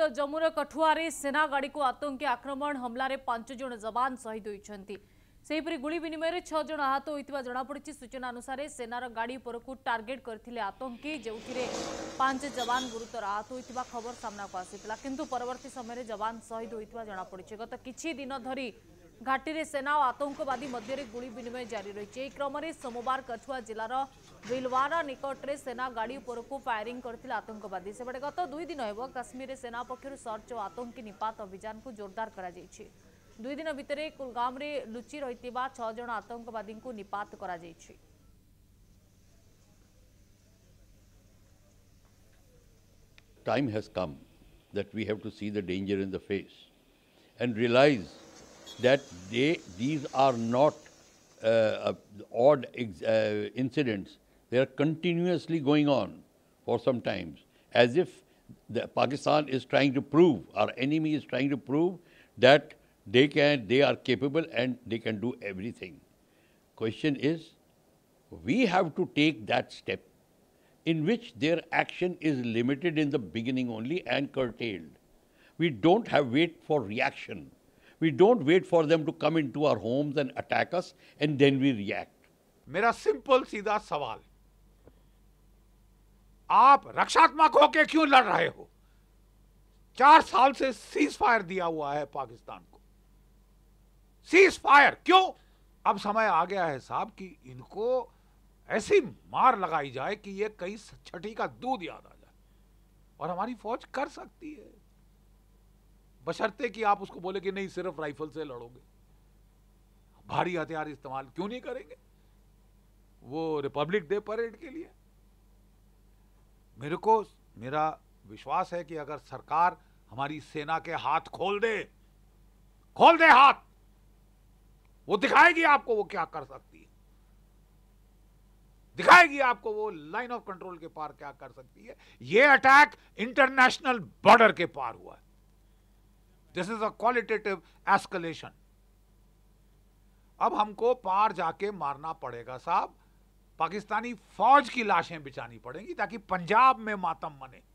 जम्मु र सेना गाडी आक्रमण हामल जवान सहीद विनिमय गुलिनिमय छ आहत जना पडि सूचना अनुसार सेनार गाडी उप टर्गेट गरि आतंकी जो पाँच जवान गुत आहत खबर सामना आसिला किनवर्ती समय जवान सहिद हुन्छ गत धरी घाटी सेना और आतंकवादी मध्य गुड़ विनिमय जारी रही है क्रम से सोमवार कछुआ जिलार बिलवारा निकटे सेना गाड़ी उपरक फायरिंग करते आतंकवादी सेपटे गत दुई दिन हो काश्मीर सेना पक्षर सर्च और आतंकी निपात अभियान को जोरदार कर दुई दिन भितर कुलगाम लुचि रही छज आतंकवादी को निपात कर time has come that we have to see the danger in the face and realize that they, these are not uh, uh odd uh, incidents. They are continuously going on for some times, as if Pakistan is trying to prove, our enemy is trying to prove that they can, they are capable and they can do everything. Question is, we have to take that step in which their action is limited in the beginning only and curtailed. We don't have wait for reaction. We don't wait for them to come in to our homes and attack us and then we react मेरा simple सीधा सवाल आप रक्षात्मक होके क्यों लड़ रहे हो चार साल से सीज फायर दिया हुआ है पाकिस्तान को सीज फायर क्यों अब समय आ गया है साहब कि इनको ऐसी मार लगाई जाए कि ये कई छठी का दूध याद आ जाए और हमारी फौज कर सकती है बशर्ते कि आप उसको बोले कि नहीं सिर्फ राइफल से लड़ोगे भारी हथियार इस्तेमाल क्यों नहीं करेंगे वो रिपब्लिक डे परेड के लिए मेरे को मेरा विश्वास है कि अगर सरकार हमारी सेना के हाथ खोल दे खोल दे हाथ वो दिखाएगी आपको वो क्या कर सकती है दिखाएगी आपको वो लाइन ऑफ कंट्रोल के पार क्या कर सकती है ये अटैक इंटरनेशनल बॉर्डर के पार हुआ है this is a qualitative escalation अब हमको पार जाके मारना पड़ेगा साहब पाकिस्तानी फौज की लाशें बिछानी पड़ेंगी ताकि पंजाब में मातम बने